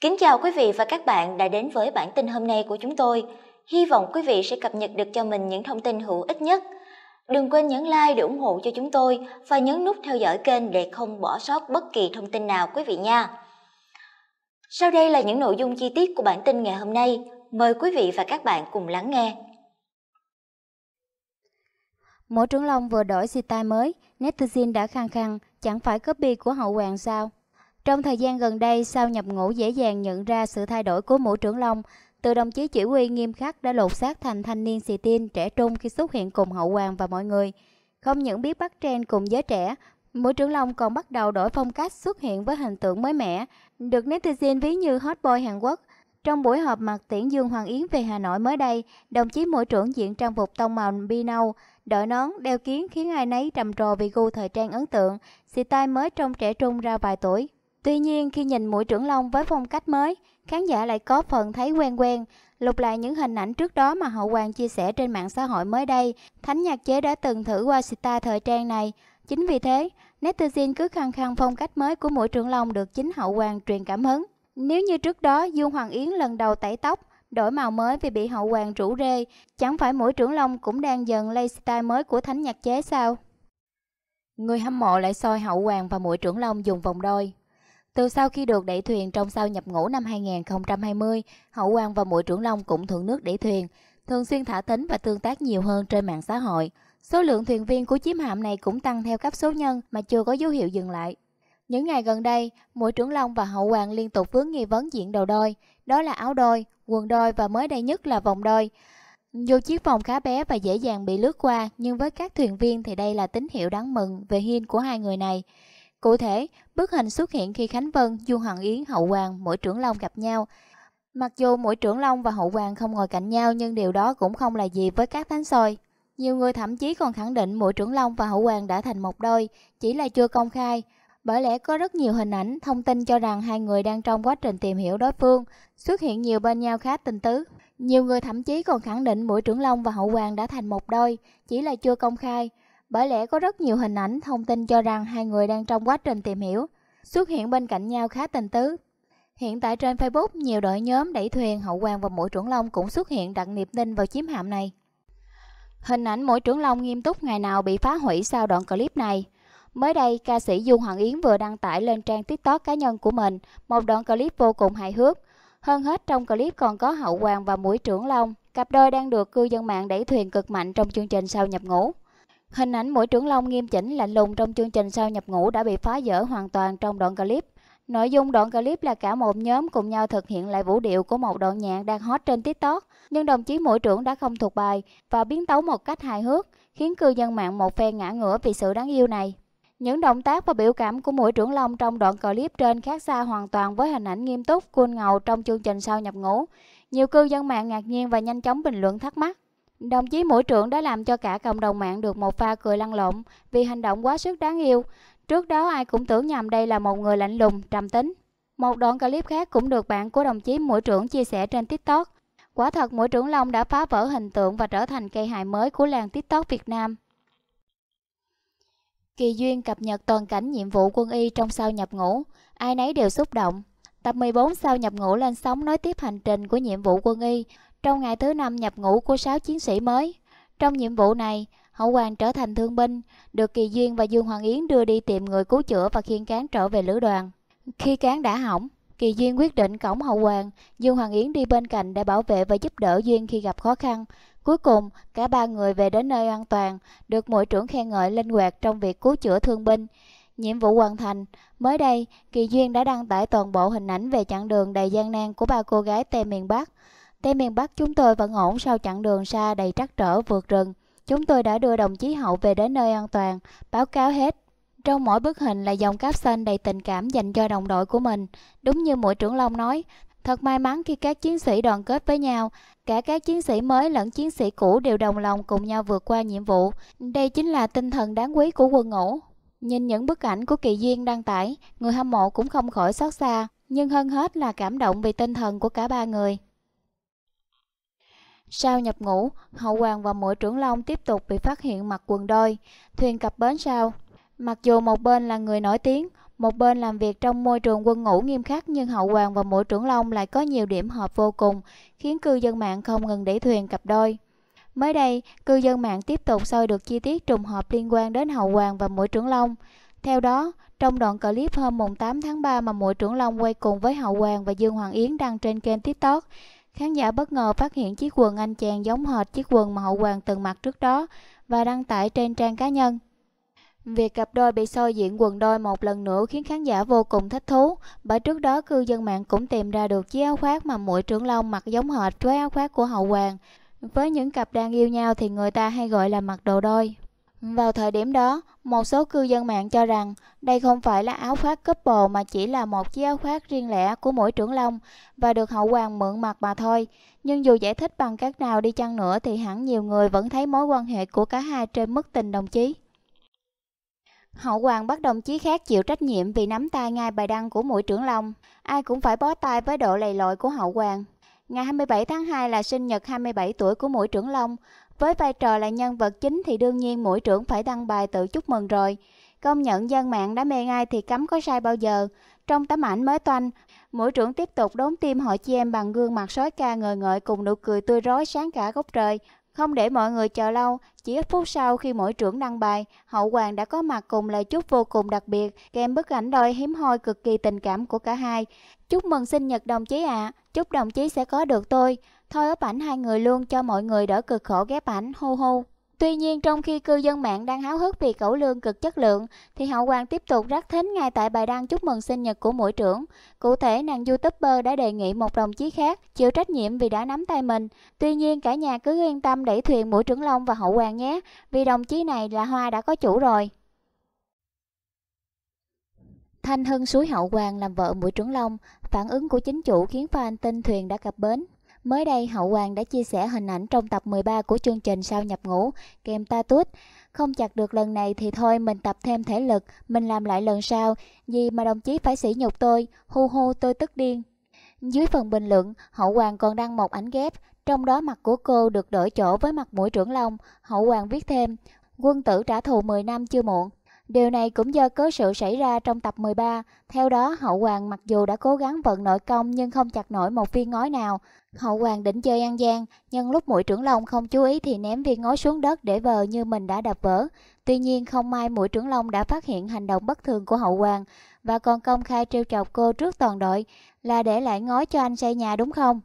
Kính chào quý vị và các bạn đã đến với bản tin hôm nay của chúng tôi. Hy vọng quý vị sẽ cập nhật được cho mình những thông tin hữu ích nhất. Đừng quên nhấn like để ủng hộ cho chúng tôi và nhấn nút theo dõi kênh để không bỏ sót bất kỳ thông tin nào quý vị nha. Sau đây là những nội dung chi tiết của bản tin ngày hôm nay. Mời quý vị và các bạn cùng lắng nghe. Mỗi trưởng long vừa đổi si tai mới, netizen đã khăng khăng, chẳng phải copy của hậu hoàng sao? Trong thời gian gần đây, sau nhập ngũ dễ dàng nhận ra sự thay đổi của Mũ Trưởng Long, từ đồng chí chỉ huy nghiêm khắc đã lột xác thành thanh niên xì tin trẻ trung khi xuất hiện cùng Hậu Hoàng và mọi người. Không những biết bắt trend cùng giới trẻ, Mũi trưởng Long còn bắt đầu đổi phong cách xuất hiện với hình tượng mới mẻ, được netizen ví như hot boy Hàn Quốc. Trong buổi họp mặt tiễn Dương Hoàng Yến về Hà Nội mới đây, đồng chí mũi trưởng diện trang phục tông màu bi nâu, đội nón, đeo kiến khiến ai nấy trầm trồ vì gu thời trang ấn tượng, xì tai mới trong trẻ trung ra vài tuổi. Tuy nhiên khi nhìn mũi trưởng long với phong cách mới, khán giả lại có phần thấy quen quen. Lục lại những hình ảnh trước đó mà Hậu Hoàng chia sẻ trên mạng xã hội mới đây, Thánh Nhạc Chế đã từng thử qua star thời trang này. Chính vì thế, netizen cứ khăng khăng phong cách mới của mũi trưởng long được chính Hậu Hoàng truyền cảm hứng. Nếu như trước đó Dương Hoàng Yến lần đầu tẩy tóc, đổi màu mới vì bị Hậu Hoàng rủ rê, chẳng phải mũi trưởng long cũng đang dần lay style mới của Thánh Nhạc Chế sao? Người hâm mộ lại soi Hậu Hoàng và mũi trưởng long dùng vòng đôi. Từ sau khi được đẩy thuyền trong sau nhập ngũ năm 2020, Hậu Quang và Mũi Trưởng Long cũng thuận nước đẩy thuyền, thường xuyên thả thính và tương tác nhiều hơn trên mạng xã hội. Số lượng thuyền viên của chiếm hạm này cũng tăng theo cấp số nhân mà chưa có dấu hiệu dừng lại. Những ngày gần đây, Mũi Trưởng Long và Hậu Hoàng liên tục vướng nghi vấn diện đầu đôi, đó là áo đôi, quần đôi và mới đây nhất là vòng đôi. Dù chiếc vòng khá bé và dễ dàng bị lướt qua, nhưng với các thuyền viên thì đây là tín hiệu đáng mừng về hiên của hai người này. Cụ thể, bức hình xuất hiện khi Khánh Vân, Du Hoàng Yến, Hậu Hoàng mỗi trưởng long gặp nhau. Mặc dù mỗi trưởng long và hậu hoàng không ngồi cạnh nhau nhưng điều đó cũng không là gì với các thánh soi. Nhiều người thậm chí còn khẳng định mỗi trưởng long và hậu hoàng đã thành một đôi, chỉ là chưa công khai. Bởi lẽ có rất nhiều hình ảnh, thông tin cho rằng hai người đang trong quá trình tìm hiểu đối phương, xuất hiện nhiều bên nhau khá tình tứ. Nhiều người thậm chí còn khẳng định mũi trưởng Long và Hậu Hoàng đã thành một đôi, chỉ là chưa công khai bởi lẽ có rất nhiều hình ảnh thông tin cho rằng hai người đang trong quá trình tìm hiểu, xuất hiện bên cạnh nhau khá tình tứ. Hiện tại trên Facebook, nhiều đội nhóm đẩy thuyền Hậu Quang và Mũi Trưởng Long cũng xuất hiện đặt niềm tin vào chiếm hạm này. Hình ảnh Mũi Trưởng Long nghiêm túc ngày nào bị phá hủy sau đoạn clip này. Mới đây, ca sĩ Du Hoàng Yến vừa đăng tải lên trang TikTok cá nhân của mình một đoạn clip vô cùng hài hước. Hơn hết trong clip còn có Hậu Hoàng và Mũi Trưởng Long, cặp đôi đang được cư dân mạng đẩy thuyền cực mạnh trong chương trình sau nhập ngũ. Hình ảnh mũi trưởng long nghiêm chỉnh lạnh lùng trong chương trình Sao nhập ngũ đã bị phá vỡ hoàn toàn trong đoạn clip. Nội dung đoạn clip là cả một nhóm cùng nhau thực hiện lại vũ điệu của một đoạn nhạc đang hot trên TikTok, nhưng đồng chí mũi trưởng đã không thuộc bài và biến tấu một cách hài hước, khiến cư dân mạng một phen ngã ngửa vì sự đáng yêu này. Những động tác và biểu cảm của mũi trưởng Long trong đoạn clip trên khác xa hoàn toàn với hình ảnh nghiêm túc, cuôn ngầu trong chương trình sau nhập ngũ. Nhiều cư dân mạng ngạc nhiên và nhanh chóng bình luận thắc mắc. Đồng chí mũi trưởng đã làm cho cả cộng đồng mạng được một pha cười lăn lộn vì hành động quá sức đáng yêu. Trước đó ai cũng tưởng nhầm đây là một người lạnh lùng, trầm tính. Một đoạn clip khác cũng được bạn của đồng chí mũi trưởng chia sẻ trên TikTok. Quả thật mũi trưởng Long đã phá vỡ hình tượng và trở thành cây hài mới của làng TikTok Việt Nam. Kỳ Duyên cập nhật toàn cảnh nhiệm vụ quân y trong sau nhập ngũ, ai nấy đều xúc động. Tập 14 sau nhập ngũ lên sóng nói tiếp hành trình của nhiệm vụ quân y, trong ngày thứ năm nhập ngũ của 6 chiến sĩ mới, trong nhiệm vụ này, Hậu Hoàng trở thành thương binh, được Kỳ Duyên và Dương Hoàng Yến đưa đi tìm người cứu chữa và khiên cán trở về lữ đoàn. Khi cán đã hỏng, Kỳ Duyên quyết định cổng Hậu Hoàng, Dương Hoàng Yến đi bên cạnh để bảo vệ và giúp đỡ Duyên khi gặp khó khăn. Cuối cùng, cả ba người về đến nơi an toàn, được mỗi trưởng khen ngợi linh hoạt trong việc cứu chữa thương binh. Nhiệm vụ hoàn thành, mới đây, Kỳ Duyên đã đăng tải toàn bộ hình ảnh về chặng đường đầy gian nan của ba cô gái Tây miền Bắc. Tây miền Bắc chúng tôi vẫn ổn sau chặng đường xa đầy trắc trở vượt rừng. Chúng tôi đã đưa đồng chí Hậu về đến nơi an toàn, báo cáo hết. Trong mỗi bức hình là dòng cáp xanh đầy tình cảm dành cho đồng đội của mình. Đúng như mũi trưởng Long nói, thật may mắn khi các chiến sĩ đoàn kết với nhau, cả các chiến sĩ mới lẫn chiến sĩ cũ đều đồng lòng cùng nhau vượt qua nhiệm vụ. Đây chính là tinh thần đáng quý của quân ngũ. Nhìn những bức ảnh của Kỳ Duyên đăng tải, người hâm mộ cũng không khỏi xót xa, nhưng hơn hết là cảm động vì tinh thần của cả ba người. Sau nhập ngũ, Hậu Hoàng và Mũi Trưởng Long tiếp tục bị phát hiện mặc quần đôi, thuyền cập bến sau. Mặc dù một bên là người nổi tiếng, một bên làm việc trong môi trường quân ngũ nghiêm khắc nhưng Hậu Hoàng và Mũi Trưởng Long lại có nhiều điểm hợp vô cùng, khiến cư dân mạng không ngừng để thuyền cặp đôi. Mới đây, cư dân mạng tiếp tục soi được chi tiết trùng hợp liên quan đến Hậu Hoàng và Mũi Trưởng Long. Theo đó, trong đoạn clip hôm mùng 8 tháng 3 mà Mũi Trưởng Long quay cùng với Hậu Hoàng và Dương Hoàng Yến đăng trên kênh TikTok, Khán giả bất ngờ phát hiện chiếc quần anh chàng giống hệt chiếc quần mà Hậu Hoàng từng mặc trước đó và đăng tải trên trang cá nhân. Việc cặp đôi bị soi diện quần đôi một lần nữa khiến khán giả vô cùng thích thú, bởi trước đó cư dân mạng cũng tìm ra được chiếc áo khoác mà muội trưởng Long mặc giống hệt với áo khoác của Hậu Hoàng. Với những cặp đang yêu nhau thì người ta hay gọi là mặc đồ đôi. Vào thời điểm đó, một số cư dân mạng cho rằng đây không phải là áo khoác couple mà chỉ là một chiếc áo khoác riêng lẻ của mỗi trưởng long và được hậu hoàng mượn mặt mà thôi. Nhưng dù giải thích bằng cách nào đi chăng nữa thì hẳn nhiều người vẫn thấy mối quan hệ của cả hai trên mức tình đồng chí. Hậu hoàng bắt đồng chí khác chịu trách nhiệm vì nắm tay ngay bài đăng của mũi trưởng long. Ai cũng phải bó tay với độ lầy lội của hậu hoàng. Ngày 27 tháng 2 là sinh nhật 27 tuổi của mũi trưởng long. Với vai trò là nhân vật chính thì đương nhiên mũi trưởng phải đăng bài tự chúc mừng rồi. Công nhận dân mạng đã mê ai thì cấm có sai bao giờ. Trong tấm ảnh mới toanh, mũi trưởng tiếp tục đốn tim hội chị em bằng gương mặt sói ca ngời ngợi cùng nụ cười tươi rói sáng cả góc trời. Không để mọi người chờ lâu, chỉ ít phút sau khi mỗi trưởng đăng bài, Hậu Hoàng đã có mặt cùng lời chúc vô cùng đặc biệt, kèm bức ảnh đôi hiếm hoi cực kỳ tình cảm của cả hai. Chúc mừng sinh nhật đồng chí ạ, à. chúc đồng chí sẽ có được tôi thôi ấp ảnh hai người luôn cho mọi người đỡ cực khổ ghép ảnh hô hô Tuy nhiên trong khi cư dân mạng đang háo hức vì cẩu lương cực chất lượng thì Hậu Hoàng tiếp tục rắc thính ngay tại bài đăng chúc mừng sinh nhật của mũi trưởng. Cụ thể nàng youtuber đã đề nghị một đồng chí khác chịu trách nhiệm vì đã nắm tay mình. Tuy nhiên cả nhà cứ yên tâm đẩy thuyền mũi trưởng Long và Hậu Hoàng nhé vì đồng chí này là Hoa đã có chủ rồi. Thanh Hưng suối Hậu Hoàng làm vợ mũi trưởng Long, phản ứng của chính chủ khiến fan tin thuyền đã cập bến. Mới đây, Hậu Hoàng đã chia sẻ hình ảnh trong tập 13 của chương trình sau nhập ngũ, kèm ta tút. Không chặt được lần này thì thôi mình tập thêm thể lực, mình làm lại lần sau, gì mà đồng chí phải sỉ nhục tôi, hu hu tôi tức điên. Dưới phần bình luận, Hậu Hoàng còn đăng một ảnh ghép, trong đó mặt của cô được đổi chỗ với mặt mũi trưởng long. Hậu Hoàng viết thêm, quân tử trả thù 10 năm chưa muộn. Điều này cũng do cớ sự xảy ra trong tập 13. Theo đó, Hậu Hoàng mặc dù đã cố gắng vận nội công nhưng không chặt nổi một viên ngói nào. Hậu Hoàng định chơi ăn Giang, nhưng lúc mũi trưởng long không chú ý thì ném viên ngói xuống đất để vờ như mình đã đập vỡ. Tuy nhiên, không may mũi trưởng long đã phát hiện hành động bất thường của Hậu Hoàng và còn công khai trêu chọc cô trước toàn đội là để lại ngói cho anh xây nhà đúng không?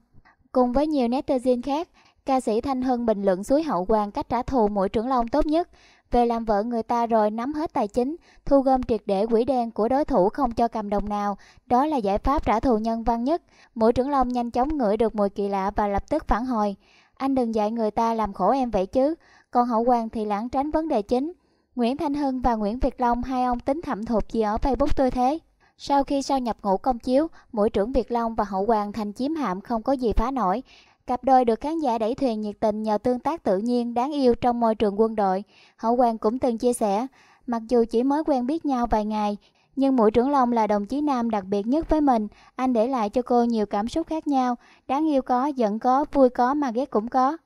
Cùng với nhiều netizen khác, ca sĩ Thanh Hưng bình luận suối Hậu Hoàng cách trả thù mũi trưởng long tốt nhất. Về làm vợ người ta rồi nắm hết tài chính, thu gom triệt để quỹ đen của đối thủ không cho cầm đồng nào, đó là giải pháp trả thù nhân văn nhất. Mũi trưởng long nhanh chóng ngửi được mùi kỳ lạ và lập tức phản hồi. Anh đừng dạy người ta làm khổ em vậy chứ, còn hậu hoàng thì lãng tránh vấn đề chính. Nguyễn Thanh Hưng và Nguyễn Việt Long hai ông tính thẩm thuộc gì ở Facebook tôi thế. Sau khi sau nhập ngũ công chiếu, mũi trưởng Việt Long và Hậu Hoàng thành chiếm hạm không có gì phá nổi. Cặp đôi được khán giả đẩy thuyền nhiệt tình nhờ tương tác tự nhiên, đáng yêu trong môi trường quân đội. Hậu hoàng cũng từng chia sẻ, mặc dù chỉ mới quen biết nhau vài ngày, nhưng mũi trưởng long là đồng chí nam đặc biệt nhất với mình, anh để lại cho cô nhiều cảm xúc khác nhau, đáng yêu có, giận có, vui có mà ghét cũng có.